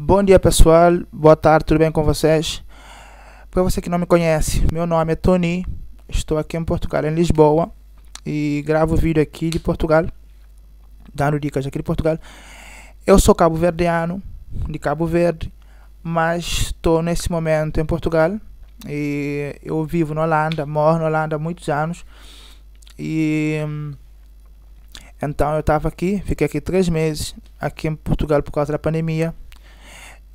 Bom dia pessoal, boa tarde, tudo bem com vocês? Para você que não me conhece, meu nome é Tony, estou aqui em Portugal, em Lisboa, e gravo vídeo aqui de Portugal, dando dicas aqui de Portugal. Eu sou cabo-verdiano, de Cabo Verde, mas estou nesse momento em Portugal e eu vivo na Holanda, moro na Holanda há muitos anos e então eu estava aqui, fiquei aqui três meses aqui em Portugal por causa da pandemia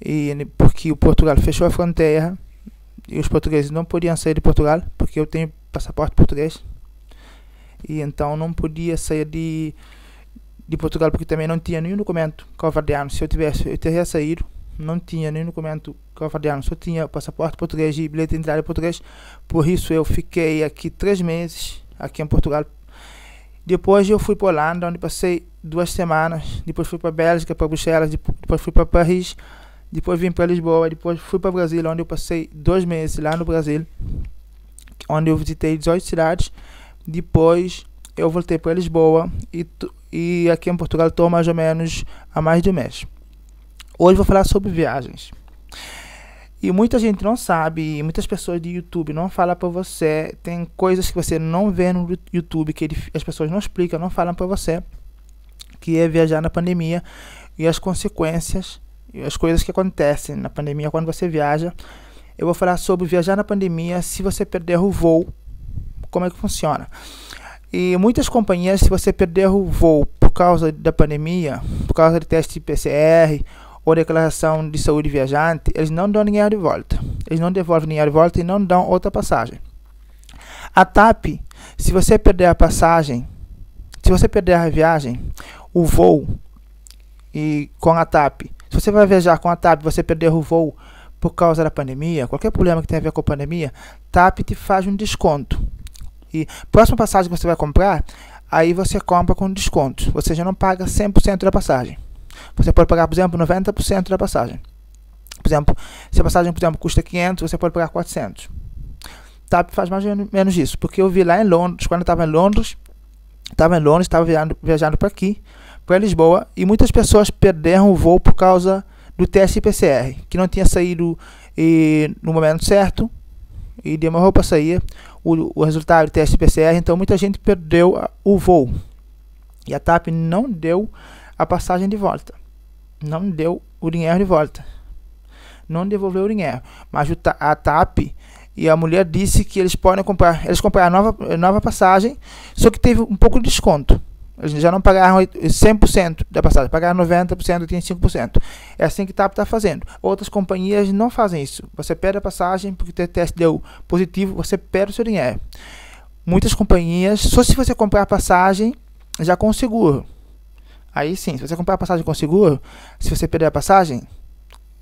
e porque o Portugal fechou a fronteira e os portugueses não podiam sair de Portugal porque eu tenho passaporte português e então não podia sair de de Portugal porque também não tinha nenhum documento covardiano se eu tivesse eu teria saído não tinha nenhum documento covardiano só tinha passaporte português e bilhete de entrada português por isso eu fiquei aqui três meses aqui em Portugal depois eu fui para Holanda onde passei duas semanas depois fui para Bélgica para Bruxelas depois fui para Paris depois vim para Lisboa, depois fui para Brasil, onde eu passei dois meses lá no Brasil, onde eu visitei 18 cidades. Depois eu voltei para Lisboa e, e aqui em Portugal estou mais ou menos há mais de um mês. Hoje vou falar sobre viagens. E muita gente não sabe, muitas pessoas de YouTube não falam para você. Tem coisas que você não vê no YouTube, que as pessoas não explicam, não falam para você, que é viajar na pandemia e as consequências as coisas que acontecem na pandemia quando você viaja. Eu vou falar sobre viajar na pandemia, se você perder o voo, como é que funciona. E muitas companhias, se você perder o voo por causa da pandemia, por causa de teste de PCR ou declaração de saúde viajante, eles não dão dinheiro de volta. Eles não devolvem dinheiro de volta e não dão outra passagem. A TAP, se você perder a passagem, se você perder a viagem, o voo e com a TAP, se você vai viajar com a TAP, você perdeu o voo por causa da pandemia, qualquer problema que tenha a ver com a pandemia, TAP te faz um desconto. E próxima passagem que você vai comprar, aí você compra com desconto. Você já não paga 100% da passagem. Você pode pagar, por exemplo, 90% da passagem. Por exemplo, se a passagem, por exemplo, custa 500, você pode pagar 400. TAP faz mais ou menos isso, porque eu vi lá em Londres, quando eu estava em Londres, estava em Londres, estava viajando, viajando para aqui, para Lisboa e muitas pessoas perderam o voo por causa do teste PCR, que não tinha saído e, no momento certo e demorou para sair o, o resultado do teste PCR, então muita gente perdeu a, o voo. E a TAP não deu a passagem de volta, não deu o dinheiro de volta, não devolveu o dinheiro. Mas o, a TAP e a mulher disse que eles podem comprar, eles compraram nova, nova passagem, só que teve um pouco de desconto. Eles já não pagaram 100% da passagem, pagaram 90% e tem 5%. É assim que a TAP está fazendo. Outras companhias não fazem isso. Você perde a passagem porque o teste deu positivo, você perde o seu dinheiro. Muitas companhias, só se você comprar passagem já com seguro. Aí sim, se você comprar passagem com seguro, se você perder a passagem,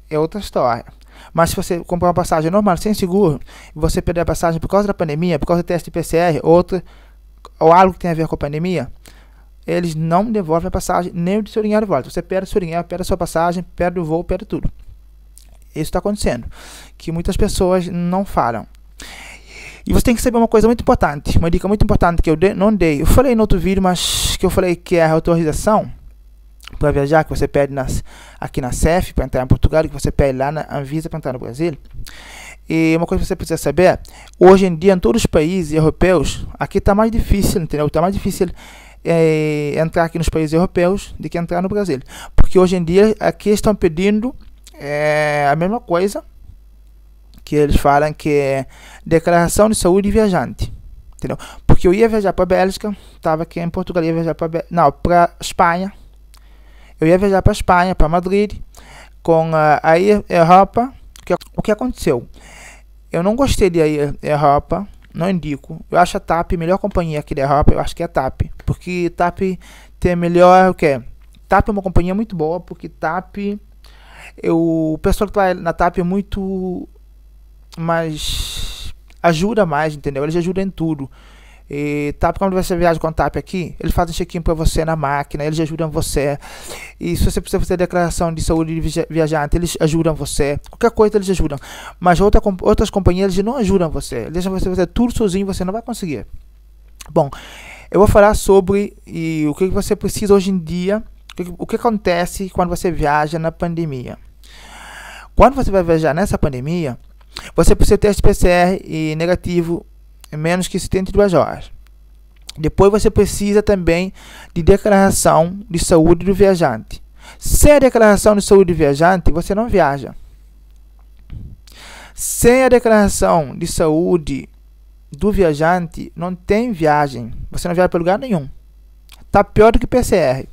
é outra história. Mas se você comprar uma passagem normal, sem seguro, e você perder a passagem por causa da pandemia, por causa do teste de PCR, outra, ou algo que tem a ver com a pandemia, eles não devolvem a passagem nem o seu dinheiro de volta. Você perde o seu dinheiro, perde a sua passagem, perde o voo, perde tudo. Isso está acontecendo, que muitas pessoas não falam. E você tem que saber uma coisa muito importante, uma dica muito importante que eu de, não dei. Eu falei no outro vídeo, mas que eu falei que é a autorização para viajar que você pede nas, aqui na CEF para entrar em Portugal e que você pede lá na Anvisa para entrar no Brasil. E uma coisa que você precisa saber, hoje em dia em todos os países europeus, aqui está mais difícil, entendeu? Está mais difícil é, entrar aqui nos países europeus do que entrar no Brasil. Porque hoje em dia aqui estão pedindo é, a mesma coisa que eles falam que é declaração de saúde viajante. Entendeu? Porque eu ia viajar para a Bélgica, estava aqui em Portugal, ia viajar para não, para Espanha. Eu ia viajar para Espanha, para Madrid, com a, ah, a Europa. O que, o que aconteceu? Eu não gostei de ir à Europa não indico. Eu acho a TAP melhor companhia aqui da Europa, eu acho que é a TAP. Porque TAP tem a melhor. É o que? TAP é uma companhia muito boa, porque TAP. Eu, o pessoal que tá na TAP é muito. Mas. Ajuda mais, entendeu? Eles ajudam em tudo. E TAP, quando você viaja com o TAP aqui, eles fazem check-in para você na máquina, eles ajudam você. E se você precisa fazer declaração de saúde de viajante, eles ajudam você. Qualquer coisa eles ajudam. Mas outra, outras companhias eles não ajudam você. Eles deixam você fazer tudo sozinho, você não vai conseguir. Bom, eu vou falar sobre e, o que você precisa hoje em dia, o que, o que acontece quando você viaja na pandemia. Quando você vai viajar nessa pandemia, você precisa ter teste PCR e negativo é menos que 72 horas. Depois você precisa também de declaração de saúde do viajante. Sem a declaração de saúde do viajante, você não viaja. Sem a declaração de saúde do viajante, não tem viagem. Você não viaja para lugar nenhum. Tá pior do que PCR.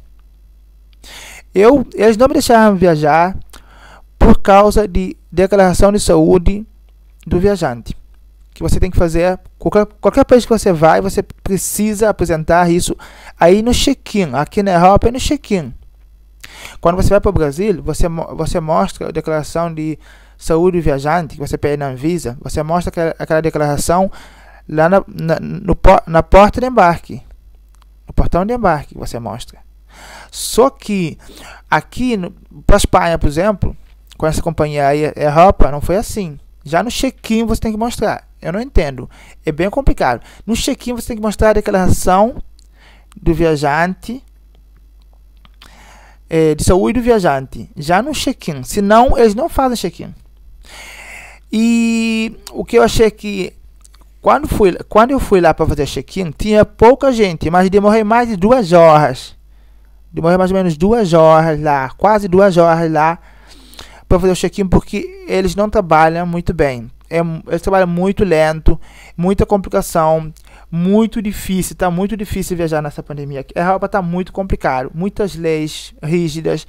Eu, eles não me deixaram viajar por causa de declaração de saúde do viajante que você tem que fazer. É qualquer, qualquer país que você vai, você precisa apresentar isso aí no check-in. Aqui na Europa é no check-in. Quando você vai para o Brasil, você, você mostra a declaração de saúde viajante que você pede na Anvisa, você mostra aquela, aquela declaração lá na, na, no, na porta de embarque. No portão de embarque você mostra. Só que aqui para Espanha, por exemplo, com essa companhia aí, Europa, não foi assim. Já no check-in você tem que mostrar. Eu não entendo. É bem complicado. No check-in você tem que mostrar a declaração do viajante é, de saúde do viajante. Já no check-in. Senão, eles não fazem check-in. E o que eu achei é que quando, fui, quando eu fui lá para fazer check-in, tinha pouca gente, mas demorei mais de duas horas. Demorei mais ou menos duas horas lá, quase duas horas lá para fazer o check-in, porque eles não trabalham muito bem é um trabalho é muito lento, muita complicação, muito difícil, tá muito difícil viajar nessa pandemia. A Europa tá muito complicado, muitas leis rígidas,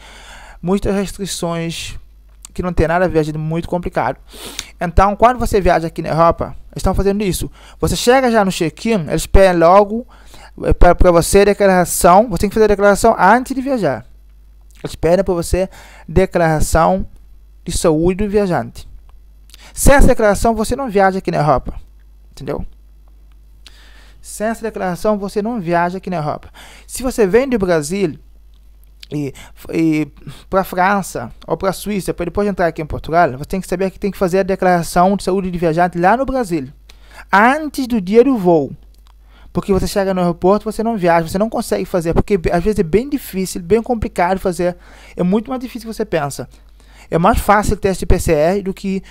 muitas restrições que não tem nada a ver, é muito complicado. Então, quando você viaja aqui na Europa, estão fazendo isso. Você chega já no check-in, eles pedem logo eh, para você declaração, você tem que fazer a declaração antes de viajar. Eles pedem para você declaração de saúde do viajante. Sem essa declaração, você não viaja aqui na Europa. Entendeu? Sem essa declaração, você não viaja aqui na Europa. Se você vem do Brasil e, e para a França ou para a Suíça, para depois entrar aqui em Portugal, você tem que saber que tem que fazer a declaração de saúde de viajante lá no Brasil, antes do dia do voo. Porque você chega no aeroporto, você não viaja, você não consegue fazer, porque às vezes é bem difícil, bem complicado fazer. É muito mais difícil que você pensa. É mais fácil o teste PCR do que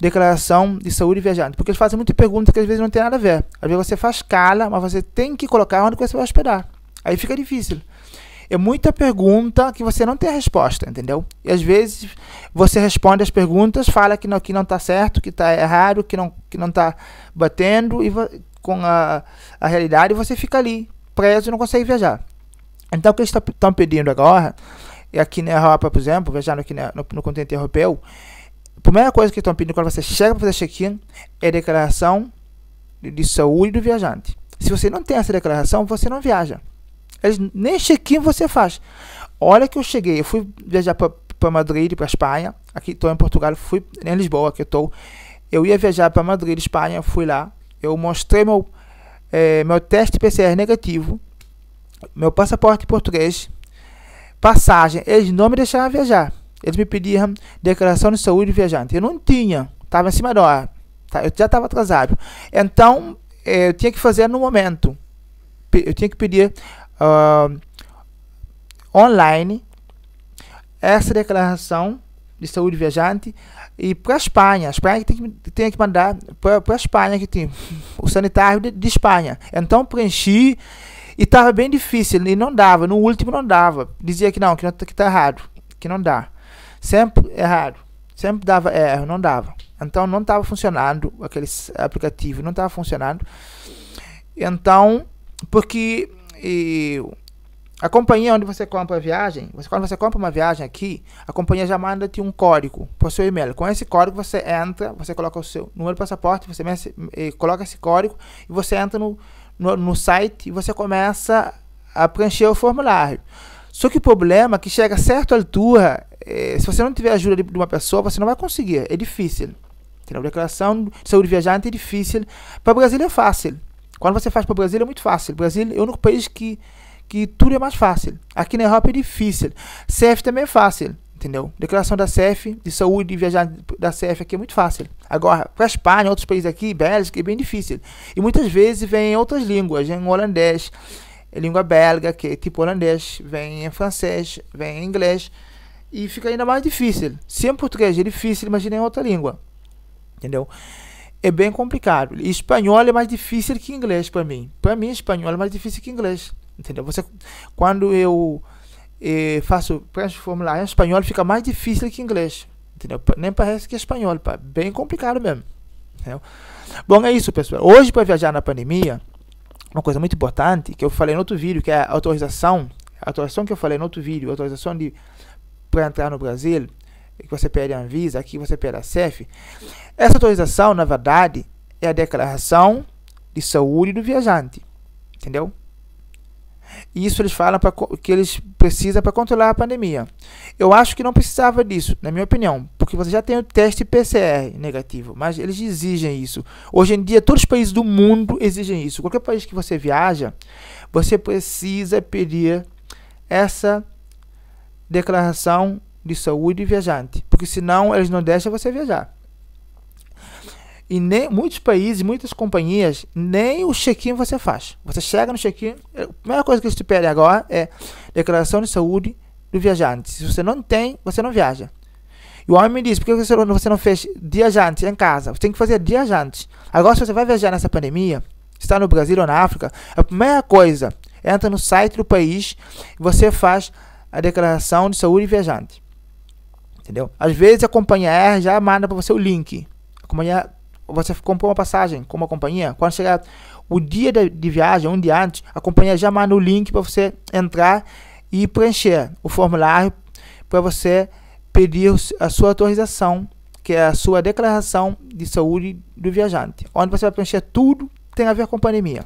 declaração de saúde viajante. Porque eles fazem muita pergunta que às vezes não tem nada a ver. Às vezes você faz cala, mas você tem que colocar onde você vai hospedar. Aí fica difícil. É muita pergunta que você não tem a resposta, entendeu? E às vezes você responde as perguntas, fala que não, que não tá certo, que está errado, que não, que não tá batendo e com a, a realidade e você fica ali, preso e não consegue viajar. Então o que eles estão pedindo agora, e é aqui na Europa, por exemplo, viajando aqui no, no continente europeu, primeira coisa que estão pedindo quando você chega para fazer check-in é declaração de, de saúde do viajante. Se você não tem essa declaração, você não viaja. Eles, nem check-in você faz. Olha que eu cheguei, eu fui viajar para Madrid, para Espanha. Aqui estou em Portugal, fui em Lisboa, que eu estou. Eu ia viajar para Madrid, Espanha, fui lá. Eu mostrei meu, é, meu teste PCR negativo, meu passaporte português, passagem. Eles não me deixaram viajar. Eles me pediram declaração de saúde viajante. Eu não tinha, estava em cima da hora. Tá? Eu já estava atrasado. Então, eh, eu tinha que fazer no momento. Eu tinha que pedir uh, online essa declaração de saúde viajante e para a Espanha. A Espanha tem que, tem que mandar para a Espanha, que tem o sanitário de, de Espanha. Então preenchi e estava bem difícil e não dava. No último não dava. Dizia que não, que está errado, que não dá. Sempre errado. Sempre dava erro, não dava. Então não estava funcionando aquele aplicativo, não estava funcionando. Então, porque e, a companhia onde você compra a viagem, você, quando você compra uma viagem aqui, a companhia já manda-te um código para o seu e-mail. Com esse código você entra, você coloca o seu número de passaporte, você coloca esse código e você entra no, no, no site e você começa a preencher o formulário. Só que o problema é que chega a certa altura, é, se você não tiver ajuda de, de, uma pessoa, você não vai conseguir. É difícil. a Declaração de saúde viajante é difícil. Para o Brasil é fácil. Quando você faz para o Brasil é muito fácil. O Brasil é o único país que, que tudo é mais fácil. Aqui na Europa é difícil. CF também é fácil. Entendeu? Declaração da CF, de saúde de viajante da CF aqui é muito fácil. Agora, para a Espanha, outros países aqui, Bélgica, é bem difícil. E muitas vezes vem outras línguas, em holandês, é língua belga, que é tipo holandês, vem em francês, vem em inglês e fica ainda mais difícil. Se é em português é difícil, imagina em outra língua. Entendeu? É bem complicado. E espanhol é mais difícil que inglês para mim. Para mim, espanhol é mais difícil que inglês. Entendeu? Você, quando eu eh, faço transformo formulário em espanhol, fica mais difícil que inglês. Entendeu? Nem parece que é espanhol, pá. bem complicado mesmo. Entendeu? Bom, é isso, pessoal. Hoje, para viajar na pandemia, uma coisa muito importante que eu falei no outro vídeo, que é a autorização. A autorização que eu falei no outro vídeo, autorização de para entrar no Brasil, que você pede a Anvisa, aqui você pede a CEF. Essa autorização, na verdade, é a declaração de saúde do viajante, entendeu? e Isso eles falam pra, que eles precisam para controlar a pandemia. Eu acho que não precisava disso, na minha opinião, porque você já tem o teste PCR negativo, mas eles exigem isso. Hoje em dia, todos os países do mundo exigem isso. Qualquer país que você viaja, você precisa pedir essa declaração de saúde viajante, porque senão eles não deixam você viajar. E nem muitos países, muitas companhias, nem o check-in você faz. Você chega no check-in, a primeira coisa que eles te pedem agora é declaração de saúde do viajante. Se você não tem, você não viaja. E o homem me disse, por que você não fez dias antes em casa? Você tem que fazer dias antes. Agora, se você vai viajar nessa pandemia, está no Brasil ou na África, a primeira coisa, entra no site do país, você faz a declaração de saúde viajante. Entendeu? Às vezes a companhia aérea já manda para você o link. A companhia, você comprou uma passagem com uma companhia, quando chegar o dia de, de viagem, um dia antes, a companhia já manda o link para você entrar e preencher o formulário para você pedir a sua autorização, que é a sua declaração de saúde do viajante, onde você vai preencher tudo tem a ver com a pandemia.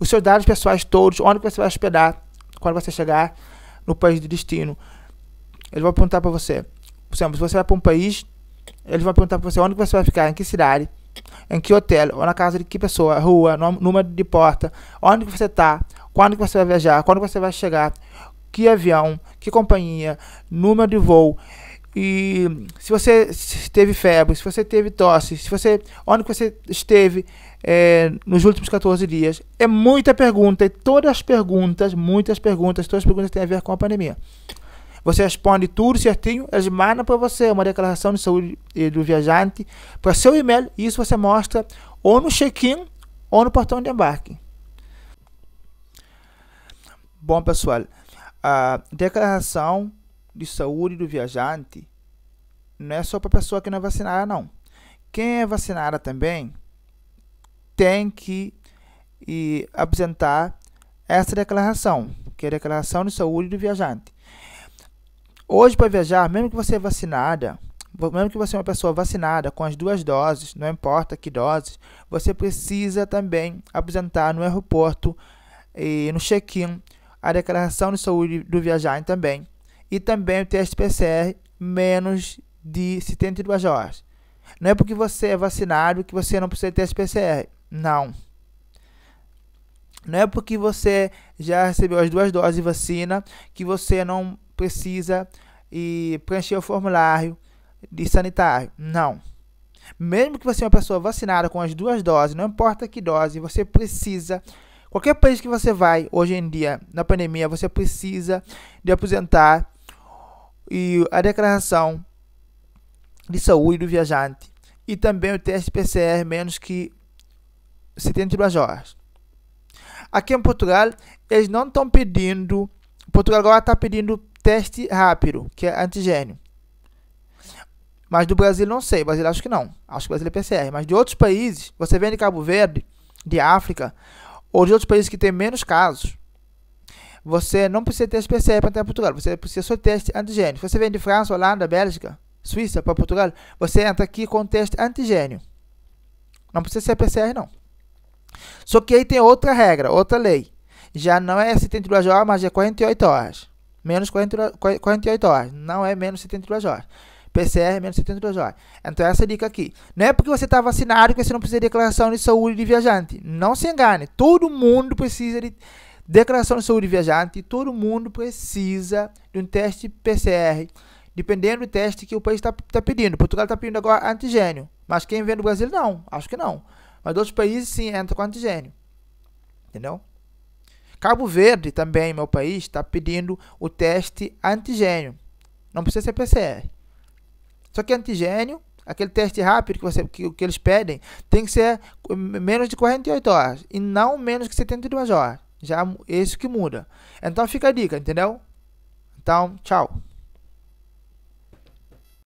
Os seus dados pessoais todos, onde você vai hospedar quando você chegar no país de destino. Eles vão perguntar para você, por exemplo, se você vai para um país, eles vão perguntar para você onde você vai ficar, em que cidade, em que hotel, ou na casa de que pessoa, rua, número de porta, onde você está, quando você vai viajar, quando você vai chegar, que avião, que companhia, número de voo. E se você teve febre, se você teve tosse, se você onde você esteve, é, nos últimos 14 dias. É muita pergunta e todas as perguntas, muitas perguntas, todas as perguntas têm a ver com a pandemia. Você responde tudo certinho, eles mandam para você uma declaração de saúde do viajante para seu e-mail e isso você mostra ou no check-in ou no portão de embarque. Bom, pessoal, a declaração de saúde do viajante não é só para pessoa que não é vacinada, não. Quem é vacinada também tem que e, apresentar essa declaração, que é a declaração de saúde do viajante. Hoje, para viajar, mesmo que você é vacinada, mesmo que você é uma pessoa vacinada com as duas doses, não importa que doses, você precisa também apresentar no aeroporto e no check-in a declaração de saúde do viajante também e também o teste PCR menos de 72 horas. Não é porque você é vacinado que você não precisa de teste PCR. Não. Não é porque você já recebeu as duas doses de vacina que você não precisa e preencher o formulário de sanitário. Não. Mesmo que você é uma pessoa vacinada com as duas doses, não importa que dose, você precisa. Qualquer país que você vai hoje em dia na pandemia, você precisa de apresentar e a declaração de saúde do viajante e também o teste PCR menos que 72 horas. Aqui em Portugal, eles não estão pedindo. Portugal agora está pedindo teste rápido, que é antigênio. Mas do Brasil não sei, Brasil acho que não. Acho que o Brasil é PCR. Mas de outros países, você vem de Cabo Verde, de África, ou de outros países que tem menos casos, você não precisa ter PCR para entrar em Portugal. Você precisa só teste antigênio. Se você vem de França, Holanda, Bélgica, Suíça para Portugal, você entra aqui com teste antigênio. Não precisa ser PCR, não. Só que aí tem outra regra, outra lei. Já não é 72 horas, mas é 48 horas. Menos 40, 48 horas. Não é menos 72 horas. PCR menos 72 horas. Então, essa é dica aqui. Não é porque você está vacinado que você não precisa de declaração de saúde de viajante. Não se engane. Todo mundo precisa de declaração de saúde de viajante. Todo mundo precisa de um teste PCR. Dependendo do teste que o país está tá pedindo. Portugal está pedindo agora antigênio. Mas quem vem do Brasil, não. Acho que não. Mas outros países sim entram com antigênio. Entendeu? Cabo Verde, também, meu país, está pedindo o teste antigênio. Não precisa ser PCR. Só que antigênio, aquele teste rápido que, você, que, que eles pedem, tem que ser eh, menos de 48 horas e não menos que 72 horas. Já é isso que muda. Então fica a dica, entendeu? Então, tchau.